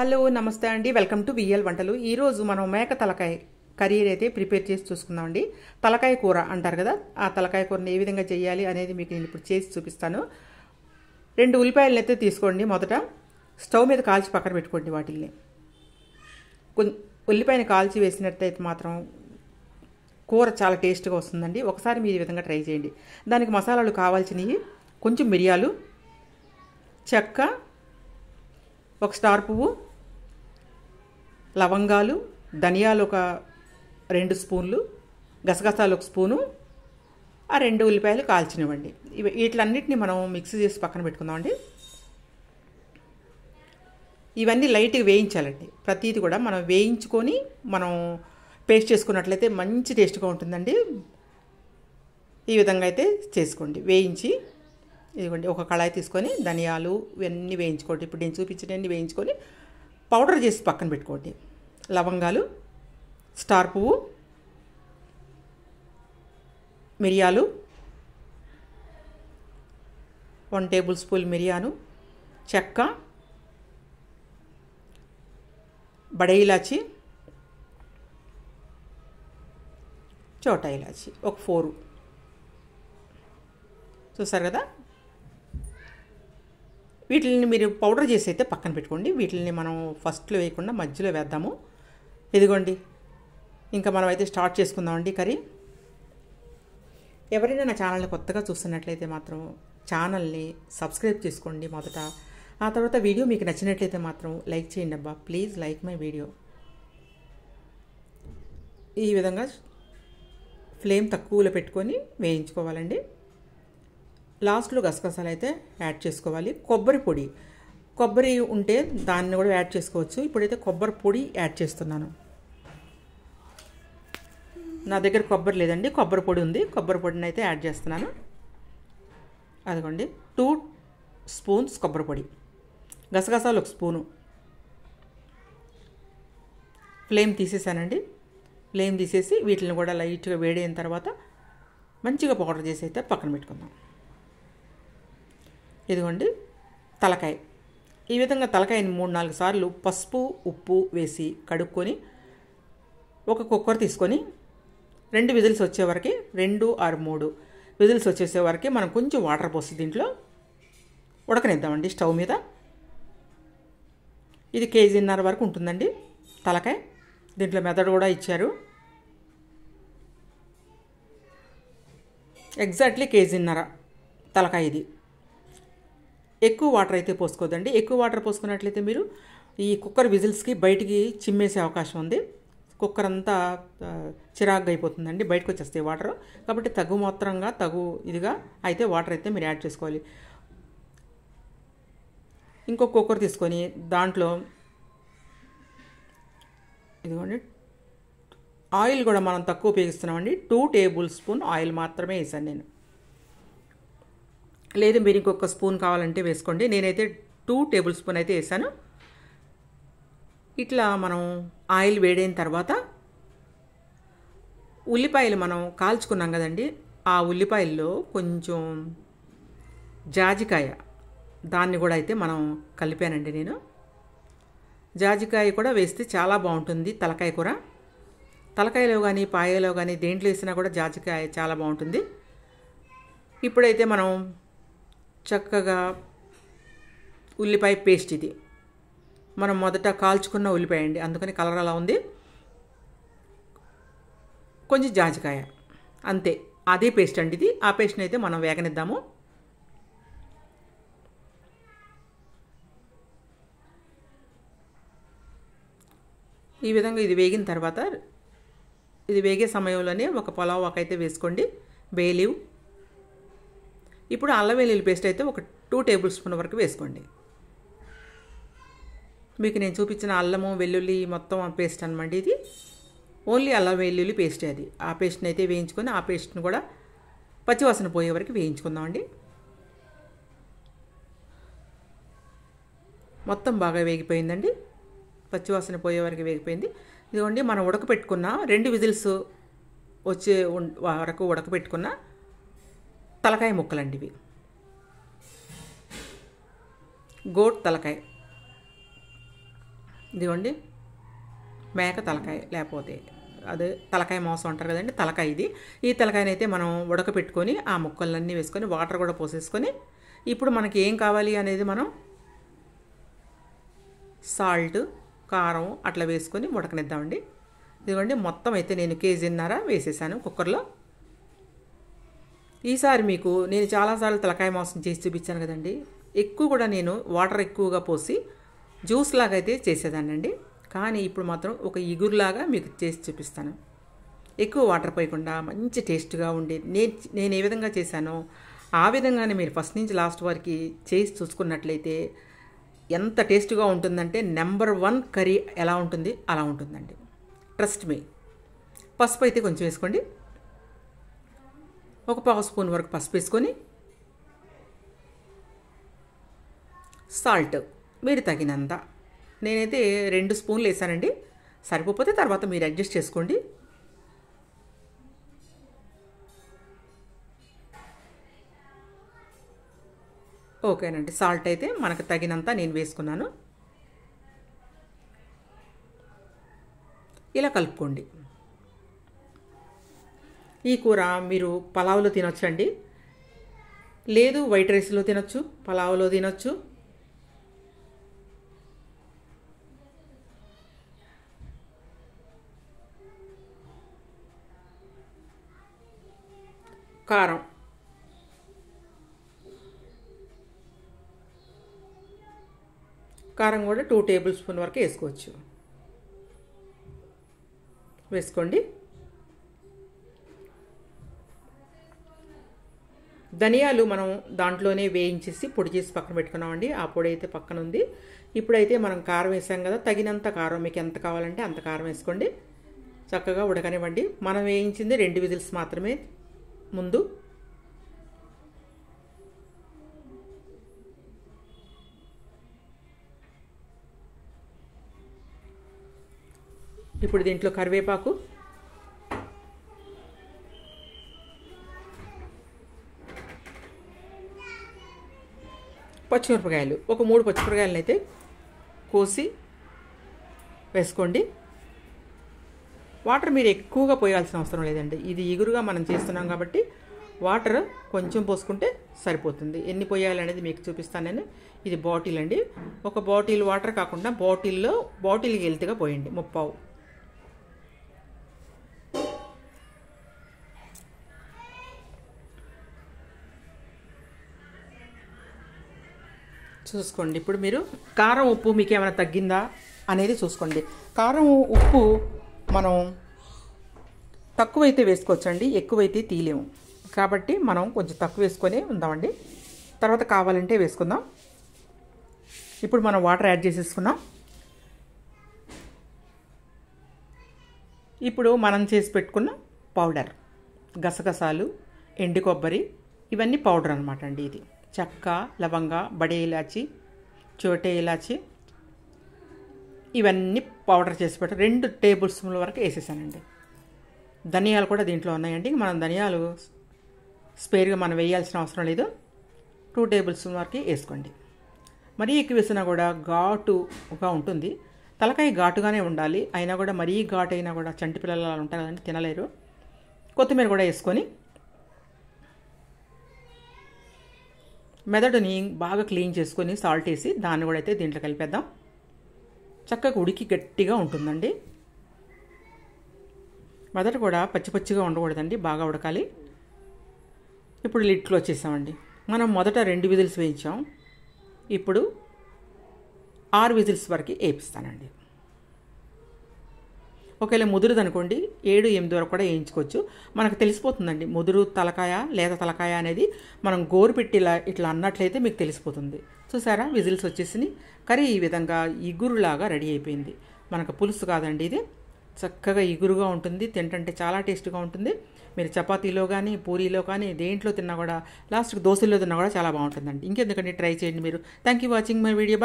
hello నమస్తే అండి welcome to బియ్యల్ వంటలు ఈరోజు మనం మేక తలకాయ కర్రీ అయితే ప్రిపేర్ చేసి చూసుకుందామండి తలకాయ కూర అంటారు కదా ఆ తలకాయ కూరని ఏ విధంగా చేయాలి అనేది మీకు నేను ఇప్పుడు చేసి చూపిస్తాను రెండు ఉల్లిపాయలను అయితే తీసుకోండి మొదట స్టవ్ మీద కాల్చి పక్కన పెట్టుకోండి వాటిల్ని ఉల్లిపాయని కాల్చి వేసినట్టయితే మాత్రం కూర చాలా టేస్ట్గా వస్తుందండి ఒకసారి మీరు ఈ విధంగా ట్రై చేయండి దానికి మసాలాలు కావాల్సినవి కొంచెం మిరియాలు చెక్క ఒక స్టార్ పువ్వు లవంగాలు ధనియాలు ఒక రెండు స్పూన్లు గసగసాలు ఒక స్పూను ఆ రెండు ఉల్లిపాయలు కాల్చినివ్వండి ఇవి వీటిలన్నిటిని మనం మిక్స్ చేసి పక్కన పెట్టుకుందామండి ఇవన్నీ లైట్గా వేయించాలండి ప్రతీది కూడా మనం వేయించుకొని మనం పేస్ట్ చేసుకున్నట్లయితే మంచి టేస్ట్గా ఉంటుందండి ఈ విధంగా అయితే చేసుకోండి వేయించి ఇదిగోండి ఒక కళాయి తీసుకొని ధనియాలు ఇవన్నీ వేయించుకోండి ఇప్పుడు నేను చూపించినవన్నీ వేయించుకొని పౌడర్ చేసి పక్కన పెట్టుకోండి లవంగాలు స్టార్ పువ్వు మిరియాలు వన్ టేబుల్ స్పూన్ మిరియాలు చెక్క బడే ఇలాచి చోటా ఇలాచి ఒక ఫోరు చూసారు కదా వీటిని మీరు పౌడర్ చేసి అయితే పక్కన పెట్టుకోండి వీటిని మనం ఫస్ట్లో వేయకుండా మధ్యలో వేద్దాము ఇదిగోండి ఇంకా మనమైతే స్టార్ట్ చేసుకుందామండి కర్రీ ఎవరైనా నా ఛానల్ని కొత్తగా చూస్తున్నట్లయితే మాత్రం ఛానల్ని సబ్స్క్రైబ్ చేసుకోండి మొదట ఆ తర్వాత వీడియో మీకు నచ్చినట్లయితే మాత్రం లైక్ చేయండి అబ్బా ప్లీజ్ లైక్ మై వీడియో ఈ విధంగా ఫ్లేమ్ తక్కువలో పెట్టుకొని వేయించుకోవాలండి లాస్ట్లో గసగసాలు అయితే యాడ్ చేసుకోవాలి కొబ్బరి పొడి కొబ్బరి ఉంటే దాన్ని కూడా యాడ్ చేసుకోవచ్చు ఇప్పుడైతే కొబ్బరి పొడి యాడ్ చేస్తున్నాను నా దగ్గర కొబ్బరి లేదండి కొబ్బరి పొడి ఉంది కొబ్బరి పొడిని అయితే యాడ్ చేస్తున్నాను అదిగోండి టూ స్పూన్స్ కొబ్బరి పొడి గసగసాలు ఒక స్పూను ఫ్లేమ్ తీసేసానండి ఫ్లేమ్ తీసేసి వీటిని కూడా లైట్గా వేడైన తర్వాత మంచిగా పౌడర్ చేసి అయితే పక్కన పెట్టుకుందాం ఇదిగోండి తలకాయ ఈ విధంగా తలకాయని మూడు నాలుగు సార్లు పసుపు ఉప్పు వేసి కడుక్కొని ఒక కుక్కర్ తీసుకొని రెండు విజిల్స్ వచ్చేవరకు రెండు ఆరు మూడు విజిల్స్ వచ్చేసేవరకు మనం కొంచెం వాటర్ పోసి దీంట్లో ఉడకనిద్దామండి స్టవ్ మీద ఇది కేజీన్నర వరకు ఉంటుందండి తలకాయ దీంట్లో మెదడు కూడా ఇచ్చారు ఎగ్జాక్ట్లీ కేజీన్నర తలకాయ ఇది ఎక్కువ వాటర్ అయితే పోసుకోదండి ఎక్కువ వాటర్ పోసుకున్నట్లయితే మీరు ఈ కుక్కర్ విజిల్స్కి బయటికి చిమ్మేసే అవకాశం ఉంది కుక్కర్ అంతా చిరాగ్గా అయిపోతుందండి బయటకు వచ్చేస్తాయి వాటర్ కాబట్టి తగు మాత్రంగా తగు ఇదిగా అయితే వాటర్ అయితే మీరు యాడ్ చేసుకోవాలి ఇంకో కుక్కర్ తీసుకొని దాంట్లో ఇదిగోండి ఆయిల్ కూడా మనం తక్కువ ఉపయోగిస్తున్నామండి టూ టేబుల్ స్పూన్ ఆయిల్ మాత్రమే వేసాను నేను లేదు మీరు ఇంకొక స్పూన్ కావాలంటే వేసుకోండి నేనైతే టూ టేబుల్ స్పూన్ అయితే వేసాను ఇట్లా మనం ఆయిల్ వేడైన తర్వాత ఉల్లిపాయలు మనం కాల్చుకున్నాం కదండి ఆ ఉల్లిపాయల్లో కొంచెం జాజికాయ దాన్ని కూడా అయితే మనం కలిపానండి నేను జాజికాయ కూడా వేస్తే చాలా బాగుంటుంది తలకాయ కూర తలకాయలో కానీ పాయలో కానీ దేంట్లో వేసినా కూడా జాజికాయ చాలా బాగుంటుంది ఇప్పుడైతే మనం చక్కగా ఉల్లిపాయ పేస్ట్ ఇది మనం మొదట కాల్చుకున్న ఉల్లిపాయ అండి అందుకని కలర్ అలా ఉంది కొంచెం జాజికాయ అంతే అదే పేస్ట్ అండి ఇది ఆ పేస్ట్ని అయితే మనం వేగనిద్దాము ఈ విధంగా ఇది వేగిన తర్వాత ఇది వేగే సమయంలోనే ఒక ఒక అయితే వేసుకోండి బేలీవ్ ఇప్పుడు అల్లం వెల్లుల్లి పేస్ట్ అయితే ఒక టూ టేబుల్ స్పూన్ వరకు వేసుకోండి మీకు నేను చూపించిన అల్లము వెల్లుల్లి మొత్తం పేస్ట్ అనమాట ఇది ఓన్లీ అల్లం వెల్లుల్లి పేస్ట్ అది ఆ పేస్ట్ని అయితే వేయించుకొని ఆ పేస్ట్ని కూడా పచ్చివాసన పోయే వరకు వేయించుకుందామండి మొత్తం బాగా వేగిపోయిందండి పచ్చివాసన పోయే వరకు వేగిపోయింది ఇదిగోండి మనం ఉడకపెట్టుకున్న రెండు విజిల్స్ వచ్చే వరకు ఉడకపెట్టుకున్న తలకాయ ముక్కలండి ఇవి గోట్ తలకాయ ఇదిగోండి మేక తలకాయ లేకపోతే అదే తలకాయ మాంసం అంటారు కదండి తలకాయ ఇది ఈ తలకాయనైతే మనం ఉడకపెట్టుకొని ఆ ముక్కలన్నీ వేసుకొని వాటర్ కూడా పోసేసుకొని ఇప్పుడు మనకి ఏం కావాలి అనేది మనం సాల్ట్ కారం అట్లా వేసుకొని ఉడకనిద్దామండి ఇదిగోండి మొత్తం అయితే నేను కేజీన్నర వేసేసాను కుక్కర్లో ఈసారి మీకు నేను చాలాసార్లు తలకాయ మాంసం చేసి చూపించాను కదండి ఎక్కువ కూడా నేను వాటర్ ఎక్కువగా పోసి జ్యూస్ లాగా అయితే చేసేదానండి కానీ ఇప్పుడు మాత్రం ఒక ఇగురులాగా మీకు చేసి చూపిస్తాను ఎక్కువ వాటర్ పోయకుండా మంచి టేస్ట్గా ఉండే నేను నేను ఏ విధంగా చేశానో ఆ విధంగానే మీరు ఫస్ట్ నుంచి లాస్ట్ వరకు చేసి చూసుకున్నట్లయితే ఎంత టేస్ట్గా ఉంటుందంటే నెంబర్ వన్ కర్రీ ఎలా ఉంటుంది అలా ఉంటుందండి ట్రస్ట్ మీ పసుపు అయితే కొంచెం వేసుకోండి ఒక పావు స్పూన్ వరకు పసుపు వేసుకొని సాల్ట్ మీరు తగినంత నేనైతే రెండు స్పూన్లు వేసానండి సరిపోతే తర్వాత మీరు అడ్జస్ట్ చేసుకోండి ఓకేనండి సాల్ట్ అయితే మనకు తగినంత నేను వేసుకున్నాను ఇలా కలుపుకోండి ఈ కూర మీరు పలావులో అండి లేదు వైట్ రైస్లో తినొచ్చు పలావులో తినొచ్చు కారం కారం కూడా టూ టేబుల్ స్పూన్ వరకు వేసుకోవచ్చు వేసుకోండి ధనియాలు మనం దాంట్లోనే వేయించేసి పొడి చేసి పక్కన పెట్టుకున్నామండి ఆ పొడి అయితే పక్కన ఉంది ఇప్పుడైతే మనం కారం వేసాం కదా తగినంత కారం మీకు ఎంత కావాలంటే అంత కారం వేసుకోండి చక్కగా ఉడకనివ్వండి మనం వేయించింది రెండు విజిల్స్ మాత్రమే ముందు ఇప్పుడు దీంట్లో కరివేపాకు పచ్చిమిరపకాయలు ఒక మూడు పచ్చిమిరపకాయలను అయితే కోసి వేసుకోండి వాటర్ మీరు ఎక్కువగా పోయాల్సిన అవసరం లేదండి ఇది ఇగురుగా మనం చేస్తున్నాం కాబట్టి వాటర్ కొంచెం పోసుకుంటే సరిపోతుంది ఎన్ని పోయాలనేది మీకు చూపిస్తాను నేను ఇది బాటిల్ అండి ఒక బాటిల్ వాటర్ కాకుండా బాటిల్లో బాటిల్కి హెల్త్గా పోయండి ముప్పావు చూసుకోండి ఇప్పుడు మీరు కారం ఉప్పు మీకు ఏమైనా తగ్గిందా అనేది చూసుకోండి కారం ఉప్పు మనం తక్కువైతే వేసుకోవచ్చండి ఎక్కువైతే తీయలేము కాబట్టి మనం కొంచెం తక్కువ వేసుకొని ఉందామండి తర్వాత కావాలంటే వేసుకుందాం ఇప్పుడు మనం వాటర్ యాడ్ చేసేసుకున్నాం ఇప్పుడు మనం చేసి పెట్టుకున్న పౌడర్ గసగసాలు ఎండు కొబ్బరి ఇవన్నీ పౌడర్ అనమాట అండి ఇది చెక్క లవంగ బడే ఇలాచి చోటే ఇలాచి ఇవన్నీ పౌడర్ చేసి పెట్టి రెండు టేబుల్ స్పూన్ల వరకు వేసేసానండి ధనియాలు కూడా దీంట్లో ఉన్నాయండి మనం ధనియాలు స్పేర్గా మనం వేయాల్సిన అవసరం లేదు టూ టేబుల్ స్పూన్ వరకు వేసుకోండి మరీ ఎక్కువ వేసినా కూడా ఘాటుగా ఉంటుంది తలకాయ ఘాటుగానే ఉండాలి అయినా కూడా మరీ ఘాటు అయినా కూడా చంటి పిల్లలు ఉంటారు కదండి తినలేరు కొత్తిమీర కూడా వేసుకొని మెదడుని బాగా క్లీన్ చేసుకొని సాల్ట్ వేసి దాన్ని కూడా అయితే దీంట్లో కలిపేద్దాం చక్కగా ఉడికి గట్టిగా ఉంటుందండి మెదడు కూడా పచ్చి పచ్చిగా ఉండకూడదండి బాగా ఉడకాలి ఇప్పుడు లిట్లో వచ్చేసామండి మనం మొదట రెండు విజిల్స్ వేయించాం ఇప్పుడు ఆరు విజిల్స్ వరకు వేపిస్తానండి ఒకవేళ ముదురుదనుకోండి ఏడు ఎనిమిది వరకు కూడా వేయించుకోవచ్చు మనకు తెలిసిపోతుందండి ముదురు తలకాయ లేత తలకాయ అనేది మనం గోరు పెట్టి ఇలా ఇట్లా అన్నట్లయితే మీకు తెలిసిపోతుంది చూసారా విజిల్స్ వచ్చేసినాయి కర్రీ ఈ విధంగా ఇగురులాగా రెడీ అయిపోయింది మనకు పులుసు కాదండి ఇది చక్కగా ఇగురుగా ఉంటుంది తింటంటే చాలా టేస్ట్గా ఉంటుంది మీరు చపాతీలో కానీ పూరీలో కానీ దేంట్లో తిన్నా కూడా లాస్ట్కి దోశల్లో తిన్నా కూడా చాలా బాగుంటుందండి ఇంకెందుకండి ట్రై చేయండి మీరు thank you watching my video